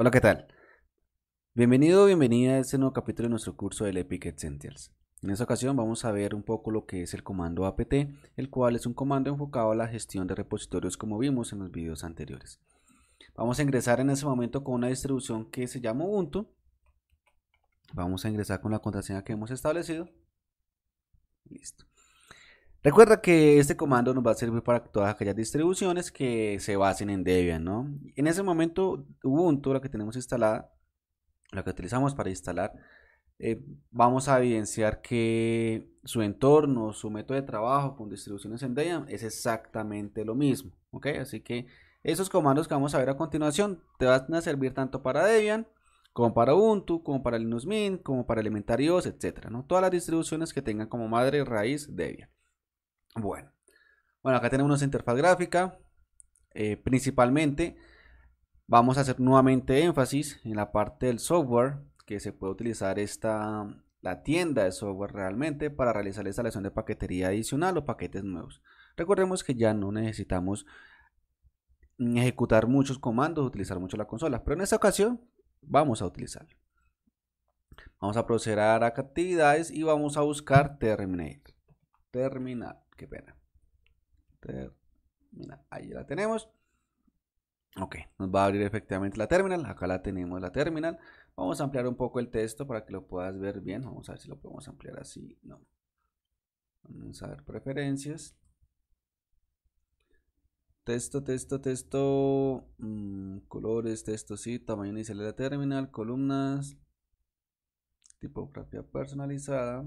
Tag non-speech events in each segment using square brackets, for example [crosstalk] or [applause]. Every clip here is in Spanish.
Hola, ¿qué tal? Bienvenido o bienvenida a este nuevo capítulo de nuestro curso del Epic Essentials. En esta ocasión vamos a ver un poco lo que es el comando apt, el cual es un comando enfocado a la gestión de repositorios como vimos en los videos anteriores. Vamos a ingresar en este momento con una distribución que se llama Ubuntu. Vamos a ingresar con la contraseña que hemos establecido. Listo. Recuerda que este comando nos va a servir para todas aquellas distribuciones que se basen en Debian, ¿no? En ese momento Ubuntu, la que tenemos instalada, la que utilizamos para instalar, eh, vamos a evidenciar que su entorno, su método de trabajo con distribuciones en Debian es exactamente lo mismo, ¿ok? Así que esos comandos que vamos a ver a continuación te van a servir tanto para Debian como para Ubuntu, como para Linux Mint, como para Elementary etc. ¿no? Todas las distribuciones que tengan como madre raíz Debian. Bueno, bueno acá tenemos nuestra interfaz gráfica. Eh, principalmente vamos a hacer nuevamente énfasis en la parte del software que se puede utilizar esta la tienda de software realmente para realizar la instalación de paquetería adicional o paquetes nuevos. Recordemos que ya no necesitamos ejecutar muchos comandos, utilizar mucho la consola, pero en esta ocasión vamos a utilizarlo. Vamos a proceder a actividades y vamos a buscar terminal. Terminal qué pena. Ahí ya la tenemos. Ok, nos va a abrir efectivamente la terminal. Acá la tenemos la terminal. Vamos a ampliar un poco el texto para que lo puedas ver bien. Vamos a ver si lo podemos ampliar así. No. Vamos a ver preferencias. Texto, texto, texto. Mm, colores, texto, sí. Tamaño inicial de la terminal. Columnas. Tipografía personalizada.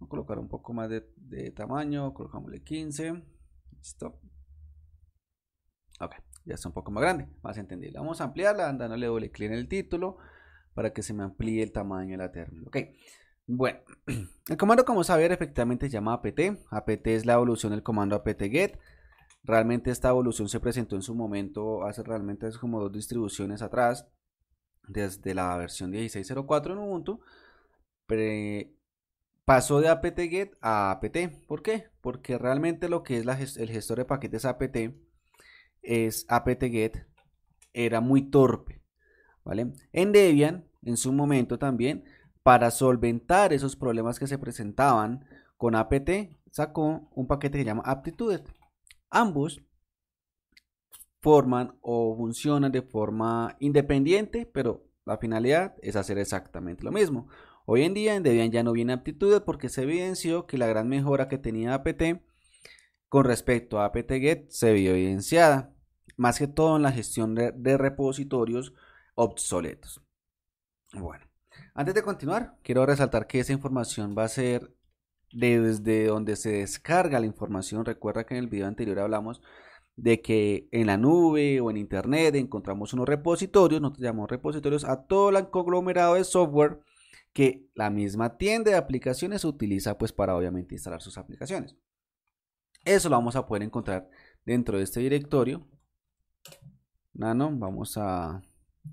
Voy a colocar un poco más de, tamaño, colocamosle 15. Listo. Ok, ya está un poco más grande, más entendible. Vamos a ampliarla le doble clic en el título para que se me amplíe el tamaño de la terminal. Ok, bueno, [clears throat] el comando como saber, efectivamente se llama apt. apt es la evolución del comando apt-get. Realmente esta evolución se presentó en su momento, hace realmente como dos distribuciones atrás, desde la versión 16.04 en Ubuntu. Pre Pasó de apt-get a apt. ¿Por qué? Porque realmente lo que es el gestor de paquetes apt es apt-get era muy torpe. ¿vale? En Debian, en su momento también, para solventar esos problemas que se presentaban con apt, sacó un paquete que se llama aptitude. Ambos forman o funcionan de forma independiente, pero la finalidad es hacer exactamente lo mismo. Hoy en día en Debian ya no viene aptitudes porque se evidenció que la gran mejora que tenía APT con respecto a apt-get se vio evidenciada, más que todo en la gestión de repositorios obsoletos. Bueno, antes de continuar, quiero resaltar que esa información va a ser desde donde se descarga la información. Recuerda que en el video anterior hablamos de que en la nube o en internet encontramos unos repositorios, nosotros llamamos repositorios a todo el conglomerado de software que la misma tienda de aplicaciones utiliza pues para obviamente instalar sus aplicaciones. Eso lo vamos a poder encontrar dentro de este directorio. Nano, vamos a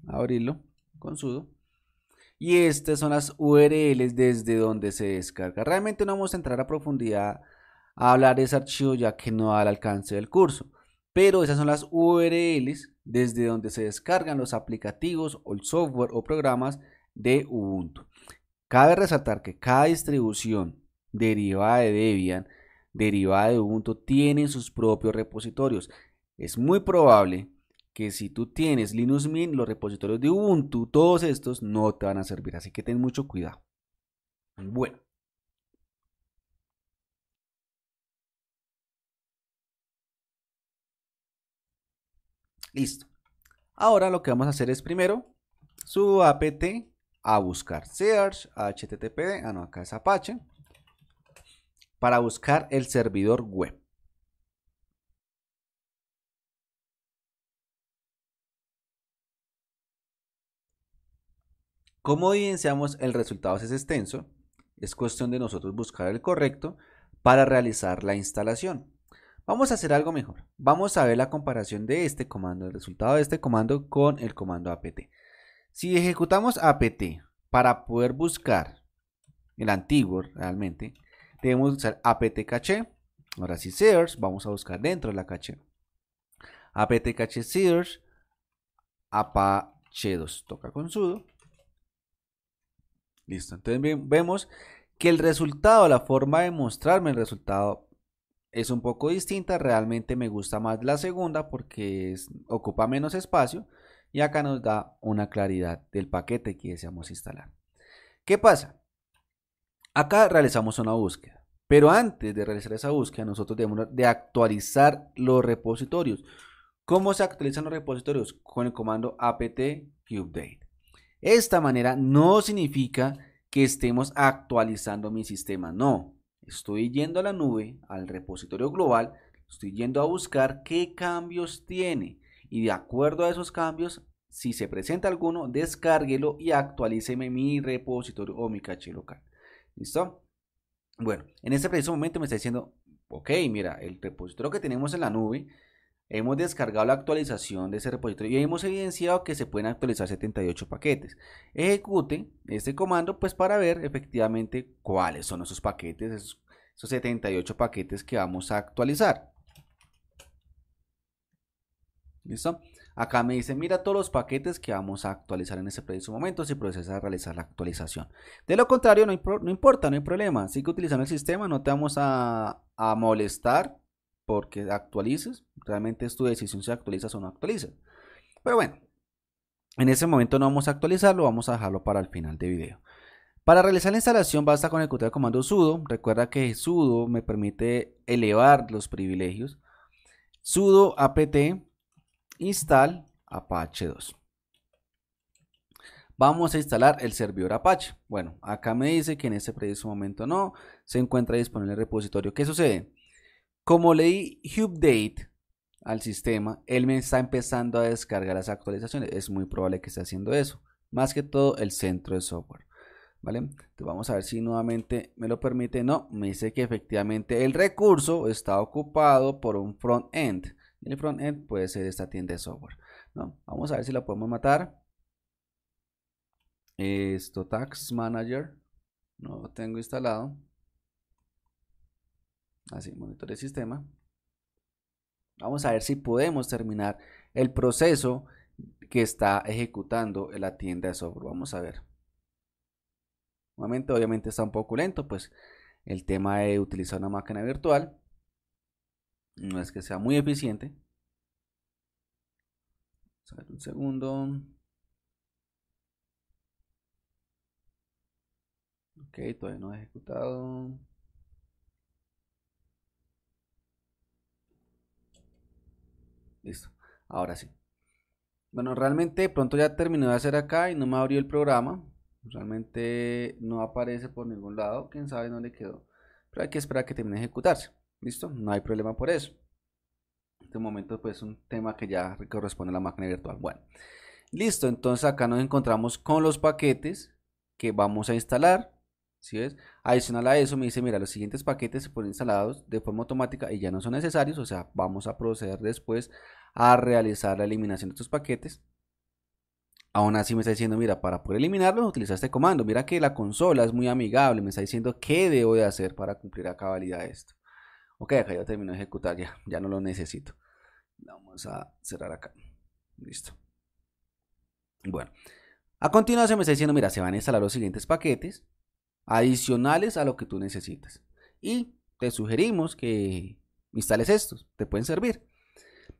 abrirlo con sudo. Y estas son las URLs desde donde se descarga. Realmente no vamos a entrar a profundidad a hablar de ese archivo ya que no da al alcance del curso. Pero esas son las URLs desde donde se descargan los aplicativos o el software o programas de Ubuntu. Cabe resaltar que cada distribución derivada de Debian, derivada de Ubuntu, tiene sus propios repositorios. Es muy probable que si tú tienes Linux Mint, los repositorios de Ubuntu, todos estos no te van a servir. Así que ten mucho cuidado. Bueno. Listo. Ahora lo que vamos a hacer es primero su apt a buscar search http, ah no, acá es Apache, para buscar el servidor web. Como evidenciamos el resultado es extenso? Es cuestión de nosotros buscar el correcto para realizar la instalación. Vamos a hacer algo mejor. Vamos a ver la comparación de este comando, el resultado de este comando con el comando apt. Si ejecutamos apt para poder buscar el antiguo realmente, debemos usar apt cache Ahora sí, sears, vamos a buscar dentro de la caché. apt cache sears, apache 2, toca con sudo. Listo, entonces vemos que el resultado, la forma de mostrarme el resultado es un poco distinta. Realmente me gusta más la segunda porque ocupa menos espacio. Y acá nos da una claridad del paquete que deseamos instalar. ¿Qué pasa? Acá realizamos una búsqueda. Pero antes de realizar esa búsqueda, nosotros debemos de actualizar los repositorios. ¿Cómo se actualizan los repositorios? Con el comando apt-update. Esta manera no significa que estemos actualizando mi sistema, no. Estoy yendo a la nube, al repositorio global, estoy yendo a buscar qué cambios tiene y de acuerdo a esos cambios, si se presenta alguno, descárguelo y actualíceme mi repositorio o mi caché local. ¿Listo? Bueno, en este preciso momento me está diciendo, ok, mira, el repositorio que tenemos en la nube, hemos descargado la actualización de ese repositorio y hemos evidenciado que se pueden actualizar 78 paquetes. Ejecute este comando pues para ver efectivamente cuáles son esos paquetes, esos 78 paquetes que vamos a actualizar. ¿Listo? Acá me dice, mira todos los paquetes que vamos a actualizar en ese preciso momento si procesas realizar la actualización. De lo contrario, no, importa, no hay problema. Sigue utilizando el sistema, no te vamos a, a molestar porque actualices. Realmente es tu decisión si actualizas o no actualizas. Pero bueno, en ese momento no vamos a actualizarlo, vamos a dejarlo para el final de video. Para realizar la instalación basta con ejecutar el comando sudo. Recuerda que sudo me permite elevar los privilegios. sudo apt install apache 2 vamos a instalar el servidor Apache. Bueno, acá me dice que en este preciso momento no se encuentra disponible el repositorio. ¿Qué sucede? Como le di update al sistema, él me está empezando a descargar las actualizaciones. Es muy probable que esté haciendo eso. Más que todo el centro de software. ¿Vale? Entonces vamos a ver si nuevamente me lo permite. No, me dice que efectivamente el recurso está ocupado por un front-end el frontend puede ser esta tienda de software. ¿no? Vamos a ver si la podemos matar. Esto, Tax Manager. No lo tengo instalado. Así, monitor el sistema. Vamos a ver si podemos terminar el proceso que está ejecutando la tienda de software. Vamos a ver. Nuevamente, obviamente está un poco lento, pues el tema de utilizar una máquina virtual. No es que sea muy eficiente. un segundo. Ok, todavía no he ejecutado. Listo, ahora sí. Bueno, realmente pronto ya terminó de hacer acá y no me abrió el programa. Realmente no aparece por ningún lado. Quién sabe dónde quedó. Pero hay que esperar a que termine de ejecutarse. ¿Listo? No hay problema por eso. En este momento, pues, un tema que ya corresponde a la máquina virtual. Bueno, listo. Entonces, acá nos encontramos con los paquetes que vamos a instalar. ¿Sí es, Adicional a eso, me dice, mira, los siguientes paquetes se ponen instalados de forma automática y ya no son necesarios. O sea, vamos a proceder después a realizar la eliminación de estos paquetes. Aún así me está diciendo, mira, para poder eliminarlos utiliza este comando. Mira que la consola es muy amigable, me está diciendo qué debo de hacer para cumplir a cabalidad esto. Ok, acá ya terminó de ejecutar, ya, ya no lo necesito. Vamos a cerrar acá. Listo. Bueno, a continuación me está diciendo, mira, se van a instalar los siguientes paquetes adicionales a lo que tú necesitas. Y te sugerimos que instales estos, te pueden servir.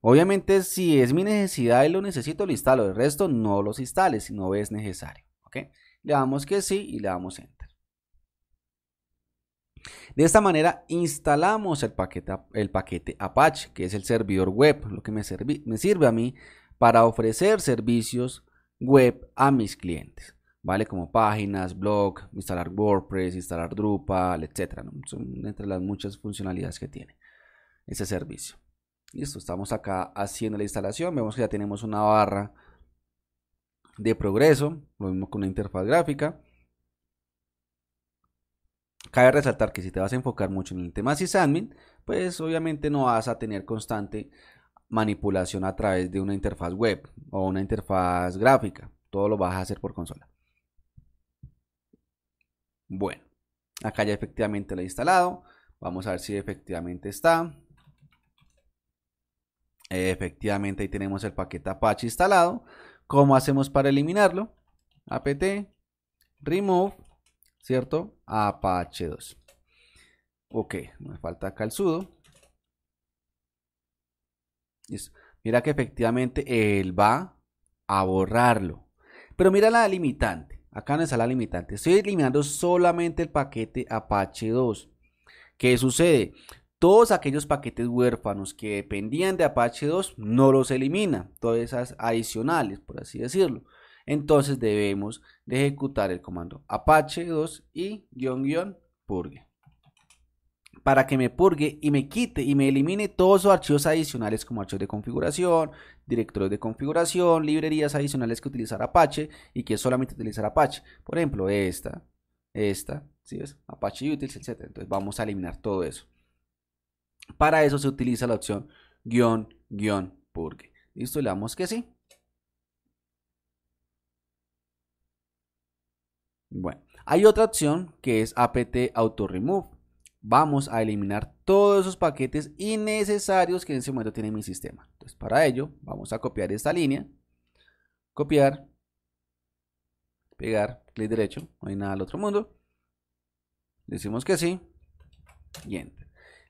Obviamente, si es mi necesidad y lo necesito, lo instalo. El resto no los instales si no ves necesario. ¿ok? Le damos que sí y le damos en. De esta manera instalamos el paquete, el paquete Apache, que es el servidor web, lo que me, me sirve a mí para ofrecer servicios web a mis clientes. ¿vale? Como páginas, blog, instalar WordPress, instalar Drupal, etc. Son entre las muchas funcionalidades que tiene ese servicio. Listo, estamos acá haciendo la instalación. Vemos que ya tenemos una barra de progreso, lo mismo con una interfaz gráfica. Cabe resaltar que si te vas a enfocar mucho en el tema sysadmin, pues obviamente no vas a tener constante manipulación a través de una interfaz web o una interfaz gráfica. Todo lo vas a hacer por consola. Bueno, acá ya efectivamente lo he instalado. Vamos a ver si efectivamente está. Efectivamente ahí tenemos el paquete Apache instalado. ¿Cómo hacemos para eliminarlo? apt remove ¿cierto? Apache 2. Ok, me falta acá el sudo. Mira que efectivamente él va a borrarlo. Pero mira la limitante. Acá no está la limitante. Estoy eliminando solamente el paquete Apache 2. ¿Qué sucede? Todos aquellos paquetes huérfanos que dependían de Apache 2 no los elimina. Todas esas adicionales, por así decirlo. Entonces debemos de ejecutar el comando apache2 y guión purgue para que me purgue y me quite y me elimine todos los archivos adicionales como archivos de configuración, directorios de configuración, librerías adicionales que utilizar Apache y que solamente utilizar Apache. Por ejemplo, esta, esta, si es Apache Utils, etc. Entonces vamos a eliminar todo eso. Para eso se utiliza la opción guión, guión, purgue. Listo, le damos que sí. Bueno, hay otra opción que es apt auto-remove. Vamos a eliminar todos esos paquetes innecesarios que en ese momento tiene mi sistema. Entonces, para ello, vamos a copiar esta línea. Copiar. Pegar. Clic derecho. No hay nada al otro mundo. Decimos que sí. Y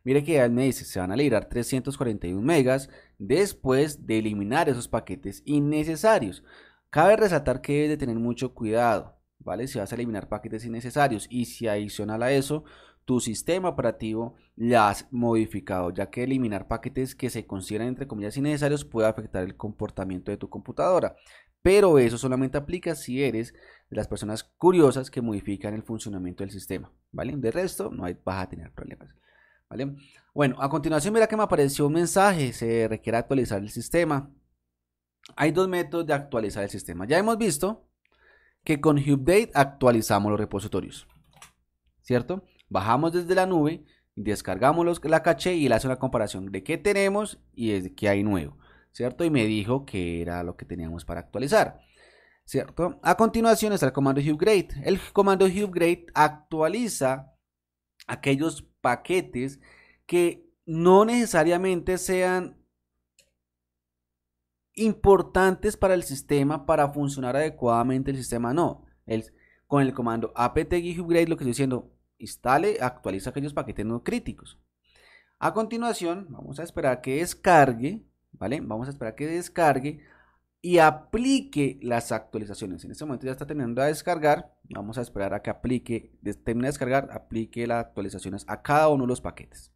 Mire que ya me dice, se van a liberar 341 megas después de eliminar esos paquetes innecesarios. Cabe resaltar que debe de tener mucho cuidado si vas a eliminar paquetes innecesarios y si adicional a eso tu sistema operativo ya has modificado, ya que eliminar paquetes que se consideran entre comillas innecesarios puede afectar el comportamiento de tu computadora. Pero eso solamente aplica si eres de las personas curiosas que modifican el funcionamiento del sistema, ¿vale? De resto, no hay, vas a tener problemas. ¿Vale? Bueno, a continuación mira que me apareció un mensaje, se requiere actualizar el sistema. Hay dos métodos de actualizar el sistema. Ya hemos visto que con HubDate actualizamos los repositorios. ¿Cierto? Bajamos desde la nube, descargamos los, la caché y le hace una comparación de qué tenemos y de qué hay nuevo. ¿Cierto? Y me dijo que era lo que teníamos para actualizar. ¿Cierto? A continuación está el comando Hubgrade. El comando Hubgrade actualiza aquellos paquetes que no necesariamente sean importantes para el sistema, para funcionar adecuadamente el sistema, no. El, con el comando apt-upgrade lo que estoy diciendo, instale, actualiza aquellos paquetes no críticos. A continuación, vamos a esperar que descargue, ¿vale? Vamos a esperar que descargue y aplique las actualizaciones. En este momento ya está terminando de descargar. Vamos a esperar a que aplique, termine de descargar, aplique las actualizaciones a cada uno de los paquetes.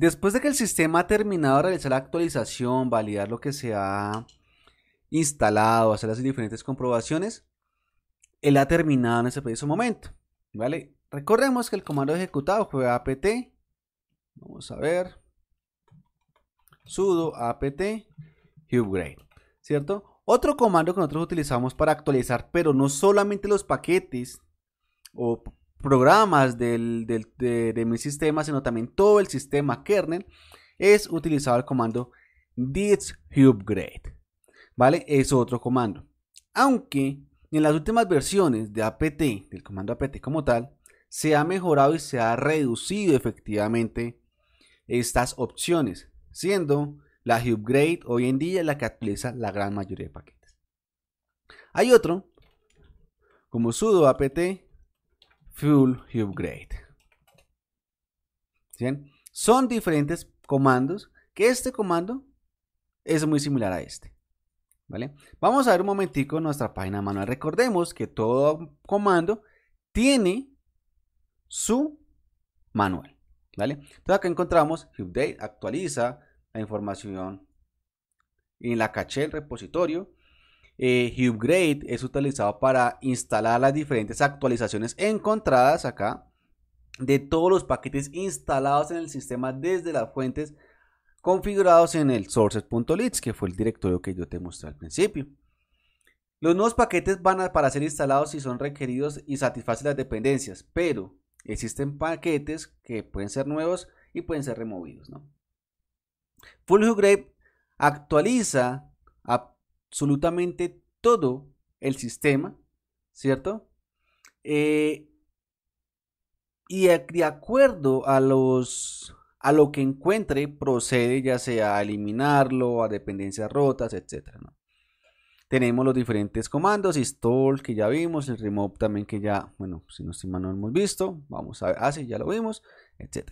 Después de que el sistema ha terminado de realizar la actualización, validar lo que se ha instalado, hacer las diferentes comprobaciones, él ha terminado en ese preciso momento. ¿Vale? Recordemos que el comando ejecutado fue apt. Vamos a ver. sudo apt upgrade. ¿Cierto? Otro comando que nosotros utilizamos para actualizar, pero no solamente los paquetes o programas de, mi sistema, sino también todo el sistema kernel, es utilizado el comando upgrade ¿Vale? Es otro comando. Aunque en las últimas versiones de apt, del comando apt como tal, se ha mejorado y se ha reducido efectivamente estas opciones, siendo la upgrade hoy en día la que actualiza la gran mayoría de paquetes. Hay otro, como sudo apt, full upgrade. ¿bien? Son diferentes comandos que este comando es muy similar a este. ¿Vale? Vamos a ver un momentico nuestra página manual. Recordemos que todo comando tiene su manual. ¿Vale? Entonces acá encontramos update, actualiza la información en la caché, del repositorio, eh, es utilizado para instalar las diferentes actualizaciones encontradas acá de todos los paquetes instalados en el sistema desde las fuentes configurados en el sources.lits, que fue el directorio que yo te mostré al principio. Los nuevos paquetes van para ser instalados si son requeridos y satisfacen las dependencias, pero existen paquetes que pueden ser nuevos y pueden ser removidos. ¿no? Full actualiza a absolutamente todo el sistema, ¿cierto? Eh, y de acuerdo a los a lo que encuentre procede ya sea a eliminarlo, a dependencias rotas, etc. Tenemos los diferentes comandos, install que ya vimos, el remote también que ya, bueno, si no no hemos visto, vamos a ver, así ah, ya lo vimos, etc.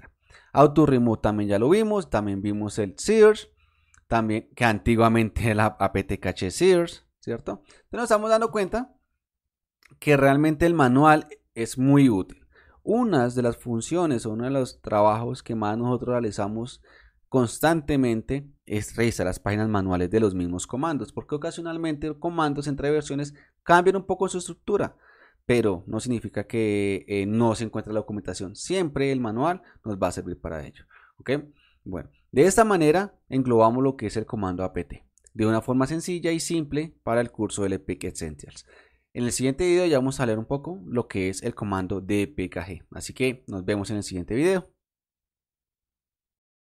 Auto remote también ya lo vimos, también vimos el search, también que antiguamente la cache Sears, ¿cierto? Entonces nos estamos dando cuenta que realmente el manual es muy útil. Una de las funciones o uno de los trabajos que más nosotros realizamos constantemente es revisar las páginas manuales de los mismos comandos, porque ocasionalmente comandos entre versiones cambian un poco su estructura, pero no significa que eh, no se encuentre la documentación. Siempre el manual nos va a servir para ello. ¿Ok? Bueno, de esta manera englobamos lo que es el comando apt, de una forma sencilla y simple para el curso del Epic Essentials. En el siguiente video ya vamos a leer un poco lo que es el comando dpkg, así que nos vemos en el siguiente video.